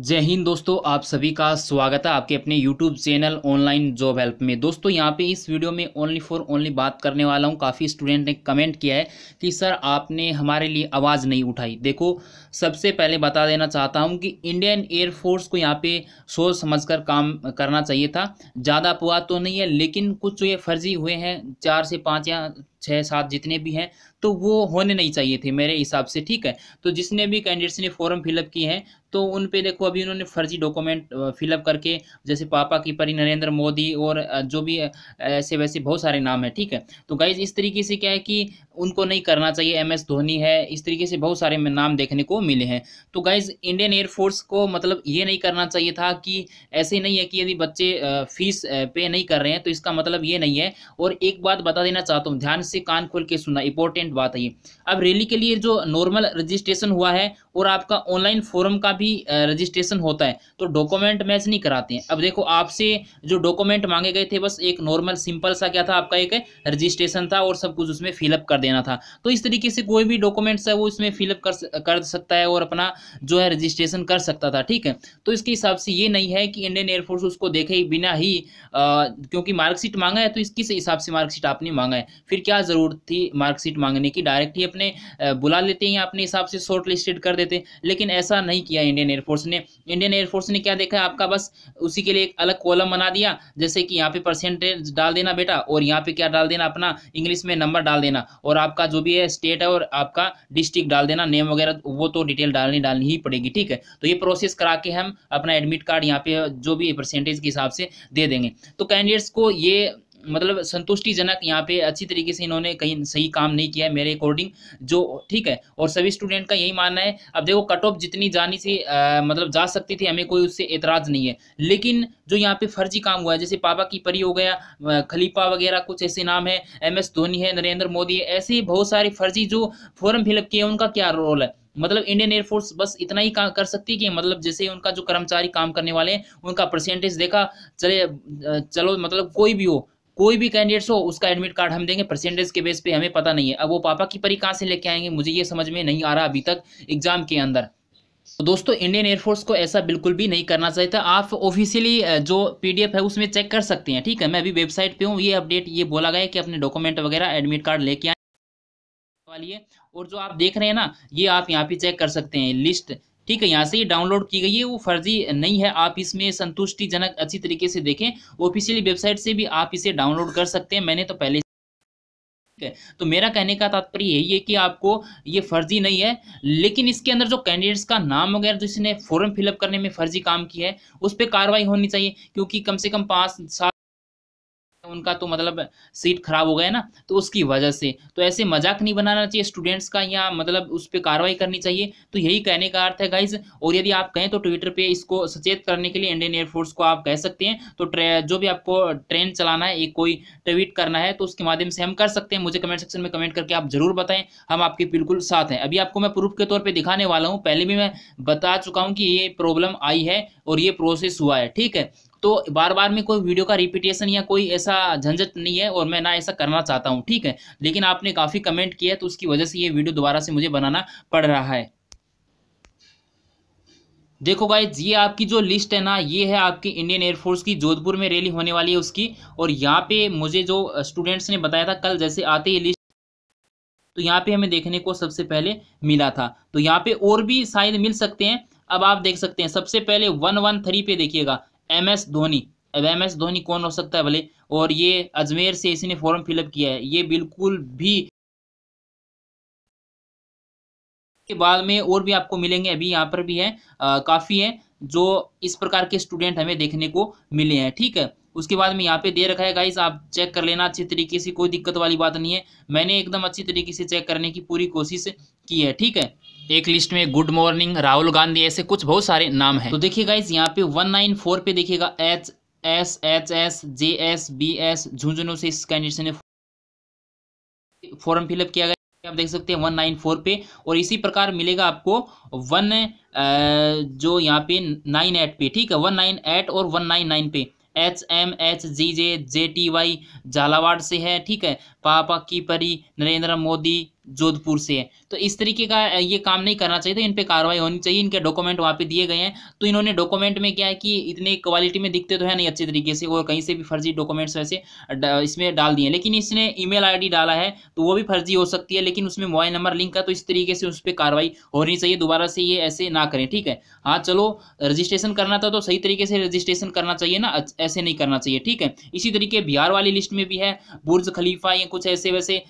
जय हिंद दोस्तों आप सभी का स्वागत है आपके अपने YouTube channel online job help में दोस्तों यहाँ पे इस वीडियो में ओनली फॉर ओनली बात करने वाला हूँ काफ़ी स्टूडेंट ने कमेंट किया है कि सर आपने हमारे लिए आवाज़ नहीं उठाई देखो सबसे पहले बता देना चाहता हूँ कि इंडियन एयरफोर्स को यहाँ पे सोच समझ कर काम करना चाहिए था ज़्यादा अपवाद तो नहीं है लेकिन कुछ तो ये फर्जी हुए हैं चार से पाँच या छः सात जितने भी हैं तो वो होने नहीं चाहिए थे मेरे हिसाब से ठीक है तो जिसने भी कैंडिडेट्स ने फॉर्म फिलअप किए हैं तो उन पे देखो अभी उन्होंने फर्जी डॉक्यूमेंट फिलअप करके जैसे पापा की परी नरेंद्र मोदी और जो भी ऐसे वैसे बहुत सारे नाम हैं ठीक है तो गाइज इस तरीके से क्या है कि उनको नहीं करना चाहिए एम एस धोनी है इस तरीके से बहुत सारे नाम देखने को मिले हैं तो गाइज इंडियन एयरफोर्स को मतलब ये नहीं करना चाहिए था कि ऐसे नहीं है कि यदि बच्चे फीस पे नहीं कर रहे हैं तो इसका मतलब ये नहीं है और एक बात बता देना चाहता हूँ ध्यान से कान खोल के सुनना इंपॉर्टेंट बात है ये अब रैली के लिए जो नॉर्मल रजिस्ट्रेशन हुआ है और आपका ऑनलाइन फॉरम का भी रजिस्ट्रेशन होता है तो डॉक्यूमेंट मैच नहीं कराते हैं अब देखो आपसे जो डॉक्यूमेंट मांगे गए थे बस एक नॉर्मल सिंपल सा क्या था आपका एक रजिस्ट्रेशन था और सब कुछ उसमें फिलअप कर देना था तो इस तरीके से कोई भी डॉक्यूमेंट्स है वो इसमें फिलअप कर कर सकता है और अपना जो है रजिस्ट्रेशन कर सकता था ठीक है तो इसके हिसाब से ये नहीं है कि इंडियन एयरफोर्स उसको देखे बिना ही आ, क्योंकि मार्कशीट मांगा है तो इसके हिसाब से मार्कशीट आपने मांगा है फिर क्या ज़रूरत थी मार्कशीट मांगने की डायरेक्ट ही अपने बुला लेते या अपने हिसाब से शॉर्ट लिस्टेड कर देते लेकिन ऐसा नहीं किया इंडियन एयरफोर्स ने इंडियन एयरफोर्स ने क्या देखा आपका बस उसी के लिए एक अलग कॉलम बना दिया जैसे कि यहाँ पे परसेंटेज डाल देना बेटा और यहाँ पे क्या डाल देना अपना इंग्लिश में नंबर डाल देना और आपका जो भी है स्टेट है और आपका डिस्ट्रिक्ट डाल देना नेम वगैरह वो तो डिटेल डालनी डालनी ही पड़ेगी ठीक है तो ये प्रोसेस करा के हम अपना एडमिट कार्ड यहाँ पे जो भी परसेंटेज के हिसाब से दे देंगे तो कैंडिडेट्स को ये मतलब संतुष्टिजनक यहाँ पे अच्छी तरीके से इन्होंने कहीं सही काम नहीं किया है मेरे अकॉर्डिंग जो ठीक है और सभी स्टूडेंट का यही मानना है अब देखो कट ऑफ जितनी जानी से आ, मतलब जा सकती थी हमें कोई उससे एतराज़ नहीं है लेकिन जो यहाँ पे फर्जी काम हुआ है जैसे पापा की परी हो गया खलीफा वगैरह कुछ ऐसे नाम है एम एस धोनी है नरेंद्र मोदी है ऐसे बहुत सारे फर्जी जो फॉर्म फिलअप किए उनका क्या रोल है मतलब इंडियन एयरफोर्स बस इतना ही काम कर सकती है कि मतलब जैसे उनका जो कर्मचारी काम करने वाले हैं उनका परसेंटेज देखा चले चलो मतलब कोई भी हो कोई भी कैंडिडेट्स हो उसका एडमिट कार्ड हम देंगे परसेंटेज के बेस पे हमें पता नहीं है अब वो पापा की परी कहाँ से लेके आएंगे मुझे ये समझ में नहीं आ रहा अभी तक एग्जाम के अंदर तो दोस्तों इंडियन एयरफोर्स को ऐसा बिल्कुल भी नहीं करना चाहिए था आप ऑफिशियली जो पीडीएफ है उसमें चेक कर सकते हैं ठीक है मैं अभी वेबसाइट पे हूँ ये अपडेट ये बोला गया कि अपने डॉक्यूमेंट वगैरह एडमिट कार्ड लेके आए वाली है और जो आप देख रहे हैं ना ये आप यहाँ पे चेक कर सकते हैं लिस्ट ठीक है यहाँ से ये डाउनलोड की गई है वो फर्जी नहीं है आप इसमें संतुष्टिजनक अच्छी तरीके से देखें ऑफिशियली वेबसाइट से भी आप इसे डाउनलोड कर सकते हैं मैंने तो पहले तो मेरा कहने का तात्पर्य यही है कि आपको ये फर्जी नहीं है लेकिन इसके अंदर जो कैंडिडेट्स का नाम वगैरह जिसने फॉर्म फिलअप करने में फर्जी काम की है उस पर कार्रवाई होनी चाहिए क्योंकि कम से कम पाँच सात उनका तो मतलब सीट खराब हो गया ना तो उसकी वजह से तो ऐसे मजाक नहीं बनाना चाहिए स्टूडेंट्स का या मतलब उस पर कार्रवाई करनी चाहिए तो यही कहने का अर्थ है गाइज और यदि आप कहें तो ट्विटर पर इसको सचेत करने के लिए इंडियन एयरफोर्स को आप कह सकते हैं तो जो भी आपको ट्रेन चलाना है एक कोई ट्वीट करना है तो उसके माध्यम से हम कर सकते हैं मुझे कमेंट सेक्शन में कमेंट करके आप जरूर बताएं हम आपके बिल्कुल साथ हैं अभी आपको मैं प्रूफ के तौर पे दिखाने वाला हूं पहले भी मैं बता चुका हूं कि ये प्रॉब्लम आई है और ये प्रोसेस हुआ है ठीक है तो बार बार में कोई वीडियो का रिपीटेशन या कोई ऐसा झंझट नहीं है और मैं ना ऐसा करना चाहता हूँ ठीक है लेकिन आपने काफ़ी कमेंट किया है तो उसकी वजह से ये वीडियो दोबारा से मुझे बनाना पड़ रहा है देखो भाई ये आपकी जो लिस्ट है ना ये है आपकी इंडियन एयरफोर्स की जोधपुर में रैली होने वाली है उसकी और यहाँ पे मुझे जो स्टूडेंट्स ने बताया था कल जैसे आते ही लिस्ट तो यहाँ पे हमें देखने को सबसे पहले मिला था तो यहाँ पे और भी शायद मिल सकते हैं अब आप देख सकते हैं सबसे पहले वन वन थ्री पे देखिएगा एम एस धोनी अब एम एस धोनी कौन हो सकता है भले और ये अजमेर से इसने फॉर्म फिलअप किया है ये बिल्कुल भी के बाद में और भी आपको मिलेंगे अभी यहाँ पर भी है आ, काफ़ी है जो इस प्रकार के स्टूडेंट हमें देखने को मिले हैं ठीक है उसके बाद में यहाँ पे दे रखा है गाइस आप चेक कर लेना अच्छी तरीके से कोई दिक्कत वाली बात नहीं है मैंने एकदम अच्छी तरीके से चेक करने की पूरी कोशिश की है ठीक है एक लिस्ट में गुड मॉर्निंग राहुल गांधी ऐसे कुछ बहुत सारे नाम हैं तो देखिए गाइज यहाँ पे वन नाइन फोर पे देखिएगा H S H S J S B S Jhunjhunu से इस कैंडिडेट ने फॉर्म फिलअप किया गया आप देख सकते हैं वन नाइन फोर पे और इसी प्रकार मिलेगा आपको वन जो यहाँ पे नाइन एट पे ठीक है वन नाइन एट और वन नाइन नाइन पे H M H G J J T Y Jhalawar से है ठीक है पापा की परी नरेंद्र मोदी जोधपुर से है तो इस तरीके का ये काम नहीं करना चाहिए था इन पे कार्रवाई होनी चाहिए इनके डॉक्यूमेंट वहाँ पे दिए गए हैं तो इन्होंने डॉक्यूमेंट में क्या है कि इतने क्वालिटी में दिखते तो है नहीं अच्छे तरीके से और कहीं से भी फर्जी डॉक्यूमेंट्स वैसे इसमें डाल दिए लेकिन इसने ई मेल डाला है तो वो भी फर्जी हो सकती है लेकिन उसमें मोबाइल नंबर लिंक है तो इस तरीके से उस पर कार्रवाई होनी चाहिए दोबारा से ये ऐसे ना करें ठीक है हाँ चलो रजिस्ट्रेशन करना था तो सही तरीके से रजिस्ट्रेशन करना चाहिए ना ऐसे नहीं करना चाहिए ठीक है इसी तरीके बिहार वाली लिस्ट में भी है बुर्ज खलीफा या कुछ ऐसे वैसे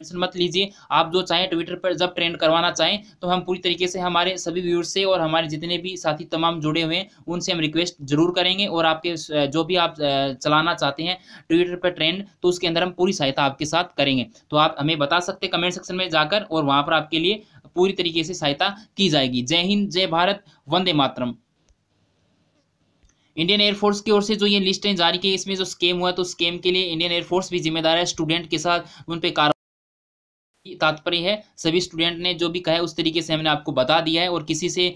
टेंशन मत लीजिए आप जो चाहें ट्विटर पर जब ट्रेंड करवाना चाहें तो हम पूरी तरीके से हमारे सभी व्यूअर्स से और हमारे जितने भी साथी तमाम जुड़े हुए हैं उनसे हम रिक्वेस्ट जरूर करेंगे और आपके जो भी आप चलाना चाहते हैं ट्विटर पर ट्रेंड तो उसके अंदर हम पूरी सहायता आपके साथ करेंगे तो आप हमें बता सकते हैं कमेंट सेक्शन में जाकर और वहाँ पर आपके लिए पूरी तरीके से सहायता की जाएगी जय हिंद जय भारत वंदे मातरम इंडियन एयरफोर्स की ओर से जो ये लिस्टें जारी की इसमें जो स्केम हुआ तो स्केम के लिए इंडियन एयरफोर्स भी जिम्मेदार है स्टूडेंट के साथ उन पर कार्रवाई तात्पर्य है सभी स्टूडेंट ने जो भी कहा है उस तरीके से हमने आपको बता दिया है और किसी से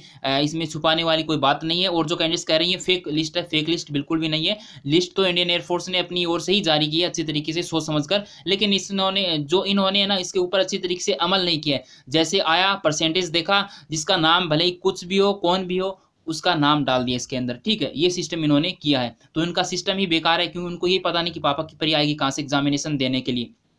इसमें छुपाने वाली कोई बात नहीं है और जो कैंडिडेट्स कह रही है फेक लिस्ट है फेक लिस्ट बिल्कुल भी नहीं है लिस्ट तो इंडियन एयरफोर्स ने अपनी ओर से ही जारी की है अच्छी तरीके से सोच समझ कर लेकिन इन्होंने जो इन्होंने ना इसके ऊपर अच्छी तरीके से अमल नहीं किया जैसे आया परसेंटेज देखा जिसका नाम भले ही कुछ भी हो कौन भी हो उसका नाम डाल दिया इसके अंदर ठीक है ये सिस्टम इन्होंने किया है तो इनका सिस्टम ही बेकार है क्योंकि उनको ये पता नहीं कि पापा की परी आएगी कहाँ से एग्जामिनेशन देने के लिए